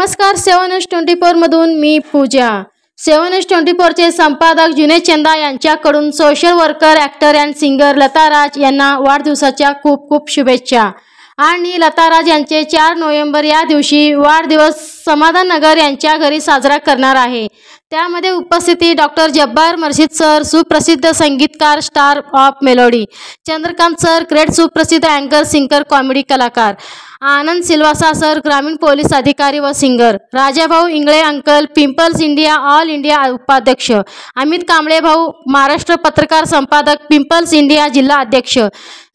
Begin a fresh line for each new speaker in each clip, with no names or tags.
नमस्कार seven S twenty फोरमधून मी पूजा सेवन एस ट्वेंटी फोरचे संपादक जुने चंदा यांच्याकडून social worker actor and singer Lata Raj यांना वाढदिवसाच्या खूप खूप शुभेच्छा आणि लता राज यांचे चार नोव्हेंबर या दिवशी वाढदिवस समाधान नगर यांच्या घरी साजरा करणार आहे त्यामध्ये उपस्थिती डॉक्टर जब्बार मर्शीद सर सुप्रसिद्ध संगीतकार star of melody Chandrakant sir great सुप्रसिद्ध अँकर सिंगर कॉमेडी कलाकार आनंद सिल्वासा सर ग्रामीण पोलीस अधिकारी व singer Rajabhau Ingale uncle pimples India all India उपाध्यक्ष अमित कांबळे भाऊ महाराष्ट्र पत्रकार संपादक पिंपल्स इंडिया जिल्हा अध्यक्ष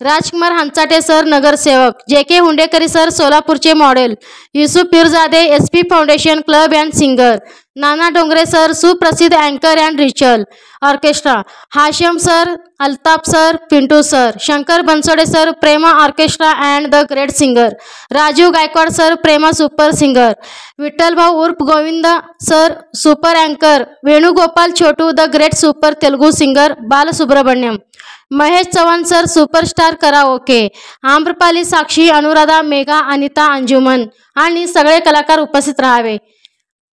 राजकुमार हंचाटे सर नगरसेवक जे के हुंडेकरी सर सोलापूरचे model Yusuf Pirzade S P foundation club and singer Nana Dongre sir सुप्रसिद्ध अँकर and Rachel orchestra Hasham sir Altaf sir Pintu sir Shankar Bansode sir Prema orchestra and the great singer Raju Gaikwad sir Prema super singer Vitthalbhau उर्फ गोविंद सर सुपर अँकर Venugopal Chhotu the great super Telugu singer Balasubrahmanyam Mahesh Chavan sir superstar karaoke Amrapali Sakshi Anuradha Megha Anita Anjuman आणि सगळे कलाकार उपस्थित राहावे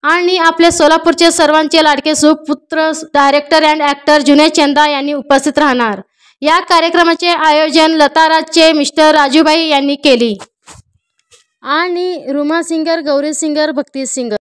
आणि आपले सोलापूरचे सर्वांचे लाडके सुपुत्र डायरेक्टर अँड ॲक्टर जुने चंदा यांनी उपस्थित राहणार या कार्यक्रमाचे आयोजन लताराजचे मिस्टर राजूबाई यांनी केली आणि Ruma singer Gauri singer Bhakti singer